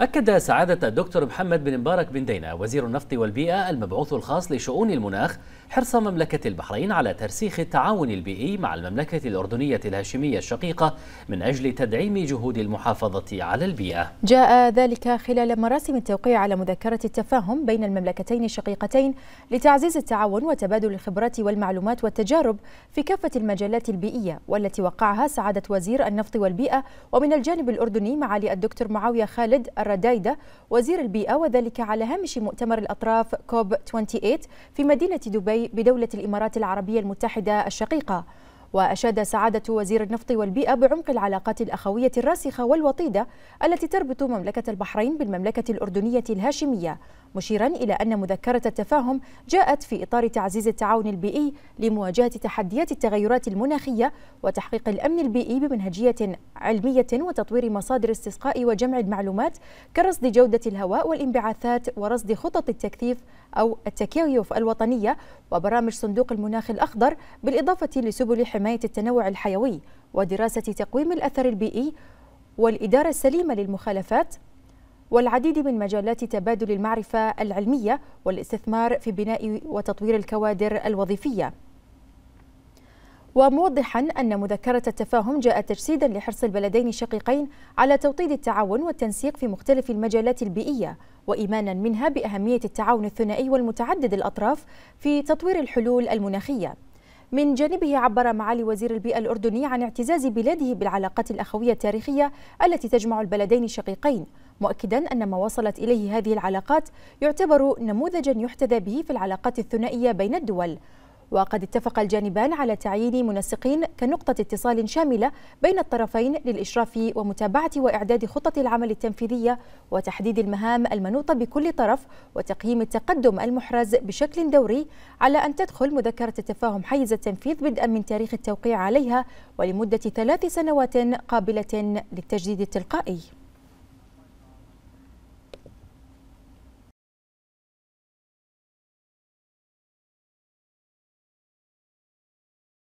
أكد سعادة الدكتور محمد بن مبارك بن دينا وزير النفط والبيئة المبعوث الخاص لشؤون المناخ حرص مملكة البحرين على ترسيخ التعاون البيئي مع المملكة الأردنية الهاشمية الشقيقة من أجل تدعيم جهود المحافظة على البيئة جاء ذلك خلال مراسم التوقيع على مذكرة التفاهم بين المملكتين الشقيقتين لتعزيز التعاون وتبادل الخبرات والمعلومات والتجارب في كافة المجالات البيئية والتي وقعها سعادة وزير النفط والبيئة ومن الجانب الأردني معالي الدكتور معاوية خالد ردايدة وزير البيئة وذلك على هامش مؤتمر الأطراف كوب 28 في مدينة دبي بدولة الإمارات العربية المتحدة الشقيقة وأشاد سعادة وزير النفط والبيئة بعمق العلاقات الأخوية الراسخة والوطيدة التي تربط مملكة البحرين بالمملكة الأردنية الهاشمية مشيرا إلى أن مذكرة التفاهم جاءت في إطار تعزيز التعاون البيئي لمواجهة تحديات التغيرات المناخية وتحقيق الأمن البيئي بمنهجية علمية وتطوير مصادر استسقاء وجمع المعلومات كرصد جودة الهواء والانبعاثات ورصد خطط التكثيف أو التكيف الوطنية وبرامج صندوق المناخ الأخضر بالإضافة لسبل حماية التنوع الحيوي ودراسة تقويم الأثر البيئي والإدارة السليمة للمخالفات والعديد من مجالات تبادل المعرفة العلمية والاستثمار في بناء وتطوير الكوادر الوظيفية وموضحا أن مذكرة التفاهم جاءت تجسيدا لحرص البلدين الشقيقين على توطيد التعاون والتنسيق في مختلف المجالات البيئية وإيمانا منها بأهمية التعاون الثنائي والمتعدد الأطراف في تطوير الحلول المناخية من جانبه عبر معالي وزير البيئة الأردني عن اعتزاز بلاده بالعلاقات الأخوية التاريخية التي تجمع البلدين الشقيقين مؤكدا أن ما وصلت إليه هذه العلاقات يعتبر نموذجا يحتذى به في العلاقات الثنائية بين الدول وقد اتفق الجانبان على تعيين منسقين كنقطة اتصال شاملة بين الطرفين للإشراف ومتابعة وإعداد خطط العمل التنفيذية وتحديد المهام المنوطة بكل طرف وتقييم التقدم المحرز بشكل دوري على أن تدخل مذكرة التفاهم حيز التنفيذ بدءا من تاريخ التوقيع عليها ولمدة ثلاث سنوات قابلة للتجديد التلقائي